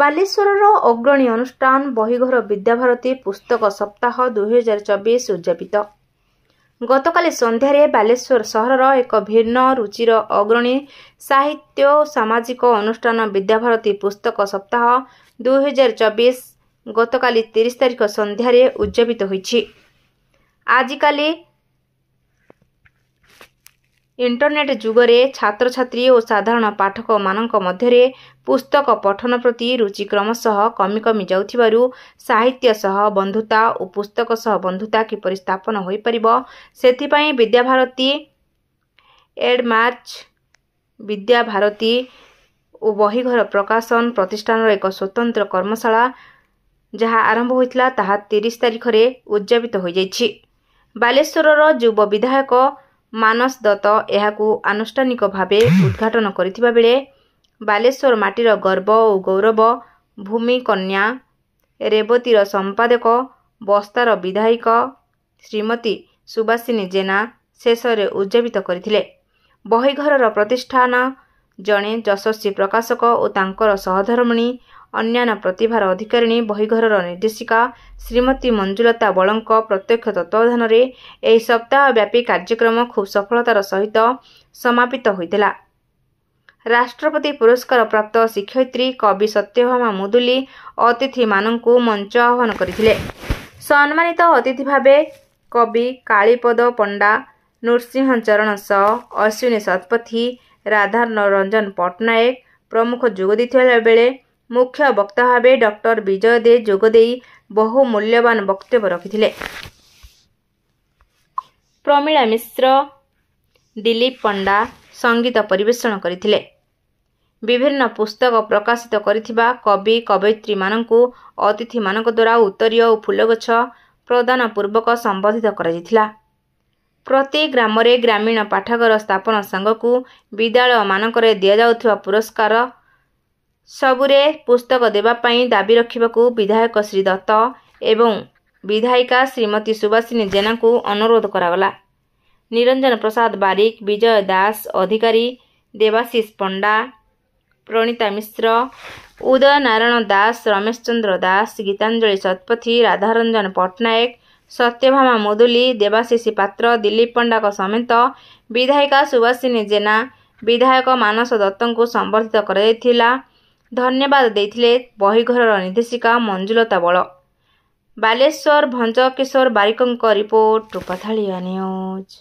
ବାଲେଶ୍ୱରର ଅଗ୍ରଣୀ ଅନୁଷ୍ଠାନ ବହିଘର ବିଦ୍ୟାଭାରତୀ ପୁସ୍ତକ ସପ୍ତାହ ଦୁଇହଜାର ଚବିଶ ଉଦ୍ଯାପିତ ଗତକାଲି ସନ୍ଧ୍ୟାରେ ବାଲେଶ୍ୱର ସହରର ଏକ ଭିନ୍ନ ରୁଚିର ଅଗ୍ରଣୀ ସାହିତ୍ୟ ଓ ସାମାଜିକ ଅନୁଷ୍ଠାନ ବିଦ୍ୟାଭାରତୀ ପୁସ୍ତକ ସପ୍ତାହ ଦୁଇହଜାର ଚବିଶ ଗତକାଲି ତିରିଶ ତାରିଖ ସନ୍ଧ୍ୟାରେ ଉଦ୍ଯାପିତ ହୋଇଛି ଆଜିକାଲି ଇଣ୍ଟରନେଟ୍ ଯୁଗରେ ଛାତ୍ରଛାତ୍ରୀ ଓ ସାଧାରଣ ପାଠକମାନଙ୍କ ମଧ୍ୟରେ ପୁସ୍ତକ ପଠନ ପ୍ରତି ରୁଚି କ୍ରମଶଃ କମି କମି ଯାଉଥିବାରୁ ସାହିତ୍ୟ ସହ ବନ୍ଧୁତା ଓ ପୁସ୍ତକ ସହ ବନ୍ଧୁତା କିପରି ସ୍ଥାପନ ହୋଇପାରିବ ସେଥିପାଇଁ ବିଦ୍ୟାଭାରତୀ ଏଡ୍ ବିଦ୍ୟାଭାରତୀ ଓ ବହିଘର ପ୍ରକାଶନ ପ୍ରତିଷ୍ଠାନର ଏକ ସ୍ୱତନ୍ତ୍ର କର୍ମଶାଳା ଯାହା ଆରମ୍ଭ ହୋଇଥିଲା ତାହା ତିରିଶ ତାରିଖରେ ଉଦ୍ଯାପିତ ହୋଇଯାଇଛି ବାଲେଶ୍ୱରର ଯୁବ ବିଧାୟକ ମାନସ ଦତ୍ତ ଏହାକୁ ଆନୁଷ୍ଠାନିକ ଭାବେ ଉଦ୍ଘାଟନ କରିଥିବା ବେଳେ ବାଲେଶ୍ୱର ମାଟିର ଗର୍ବ ଓ ଗୌରବ ଭୂମି କନ୍ୟା ରେବତୀର ସମ୍ପାଦକ ବସ୍ତାର ବିଧାୟିକ ଶ୍ରୀମତୀ ସୁବାସିନୀ ଜେନା ଶେଷରେ ଉଦ୍ଯାପିତ କରିଥିଲେ ବହିଘରର ପ୍ରତିଷ୍ଠାନ ଜଣେ ଯଶସ୍ୱୀ ପ୍ରକାଶକ ଓ ତାଙ୍କର ସହଧର୍ମିଣୀ ଅନ୍ୟାନ୍ୟ ପ୍ରତିଭାର ଅଧିକାରିଣୀ ବହିଘରର ନିର୍ଦ୍ଦେଶିକା ଶ୍ରୀମତୀ ମଞ୍ଜୁଲତା ବଳଙ୍କ ପ୍ରତ୍ୟକ୍ଷ ତତ୍ତ୍ୱାବଧାନରେ ଏହି ସପ୍ତାହବ୍ୟାପୀ କାର୍ଯ୍ୟକ୍ରମ ଖୁବ୍ ସଫଳତାର ସହିତ ସମାପିତ ହୋଇଥିଲା ରାଷ୍ଟ୍ରପତି ପୁରସ୍କାର ପ୍ରାପ୍ତ ଶିକ୍ଷୟିତ୍ରୀ କବି ସତ୍ୟଭାମା ମୁଦୁଲି ଅତିଥିମାନଙ୍କୁ ମଞ୍ଚ ଆହ୍ୱାନ କରିଥିଲେ ସମ୍ମାନିତ ଅତିଥି ଭାବେ କବି କାଳୀପଦ ପଣ୍ଡା ନୃସିଂହ ଚରଣ ସ ଅଶ୍ୱିନୀ ଶତପଥୀ ରାଧାରଞ୍ଜନ ପଟ୍ଟନାୟକ ପ୍ରମୁଖ ଯୋଗ ଦେଇଥିବା ବେଳେ ମୁଖ୍ୟ ବକ୍ତା ଭାବେ ଡକ୍ଟର ବିଜୟ ଦେ ଯୋଗ ଦେଇ ବହୁ ମୂଲ୍ୟବାନ ବକ୍ତବ୍ୟ ରଖିଥିଲେ ପ୍ରମିଳା ମିଶ୍ର ଦିଲ୍ଲୀପ ପଣ୍ଡା ସଙ୍ଗୀତ ପରିବେଷଣ କରିଥିଲେ ବିଭିନ୍ନ ପୁସ୍ତକ ପ୍ରକାଶିତ କରିଥିବା କବି କବୟିତ୍ରୀମାନଙ୍କୁ ଅତିଥିମାନଙ୍କ ଦ୍ୱାରା ଉତ୍ତରୀୟ ଓ ଫୁଲ ଗଛ ପ୍ରଦାନ ପୂର୍ବକ ସମ୍ବୋଧିତ କରାଯାଇଥିଲା ପ୍ରତି ଗ୍ରାମରେ ଗ୍ରାମୀଣ ପାଠାଗାର ସ୍ଥାପନ ସାଙ୍ଗକୁ ବିଦ୍ୟାଳୟମାନଙ୍କରେ ଦିଆଯାଉଥିବା ପୁରସ୍କାର ସବୁରେ ପୁସ୍ତକ ଦେବା ପାଇଁ ଦାବି ରଖିବାକୁ ବିଧାୟକ ଶ୍ରୀ ଦତ୍ତ ଏବଂ ବିଧାୟିକା ଶ୍ରୀମତୀ ସୁବାସିନୀ ଜେନାଙ୍କୁ ଅନୁରୋଧ କରାଗଲା ନିରଞ୍ଜନ ପ୍ରସାଦ ବାରିକ ବିଜୟ ଦାସ ଅଧିକାରୀ ଦେବାଶିଷ ପଣ୍ଡା ପ୍ରଣୀତା ମିଶ୍ର ଉଦୟ ନାରାୟଣ ଦାସ ରମେଶ ଚନ୍ଦ୍ର ଦାସ ଗୀତାଞ୍ଜଳି ଶତପଥୀ ରାଧାରଞ୍ଜନ ପଟ୍ଟନାୟକ ସତ୍ୟଭାମା ମୁଦୁଲି ଦେବାଶିଷ ପାତ୍ର ଦିଲ୍ଲୀପ ପଣ୍ଡାଙ୍କ ସମେତ ବିଧାୟିକା ସୁବାସିନୀ ଜେନା ବିଧାୟକ ମାନସ ଦତ୍ତଙ୍କୁ ସମ୍ବର୍ଦ୍ଧିତ କରାଯାଇଥିଲା ଧନ୍ୟବାଦ ଦେଇଥିଲେ ବହିଘରର ନିର୍ଦ୍ଦେଶିକା ମଞ୍ଜୁଲତା ବଳ ବାଲେଶ୍ୱର ଭଞ୍ଜ ବାରିକଙ୍କ ରିପୋର୍ଟ ରୂପାଥାଳିଆ ନ୍ୟୁଜ୍